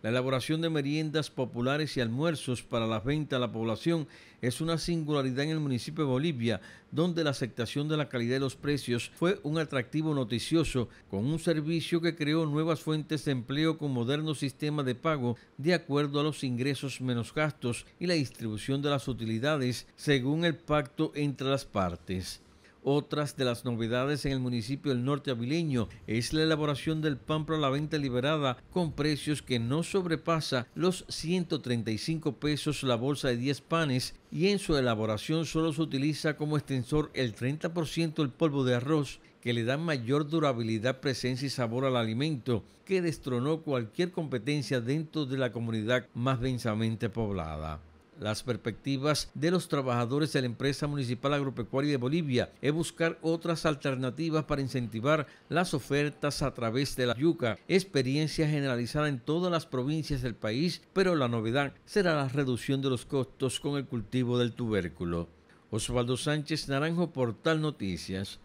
La elaboración de meriendas populares y almuerzos para la venta a la población es una singularidad en el municipio de Bolivia, donde la aceptación de la calidad de los precios fue un atractivo noticioso, con un servicio que creó nuevas fuentes de empleo con moderno sistema de pago de acuerdo a los ingresos menos gastos y la distribución de las utilidades según el pacto entre las partes. Otras de las novedades en el municipio del norte avileño es la elaboración del pan para la venta liberada con precios que no sobrepasa los 135 pesos la bolsa de 10 panes y en su elaboración solo se utiliza como extensor el 30% el polvo de arroz que le da mayor durabilidad, presencia y sabor al alimento, que destronó cualquier competencia dentro de la comunidad más densamente poblada las perspectivas de los trabajadores de la empresa municipal agropecuaria de Bolivia es buscar otras alternativas para incentivar las ofertas a través de la yuca, experiencia generalizada en todas las provincias del país, pero la novedad será la reducción de los costos con el cultivo del tubérculo. Osvaldo Sánchez Naranjo, Portal Noticias.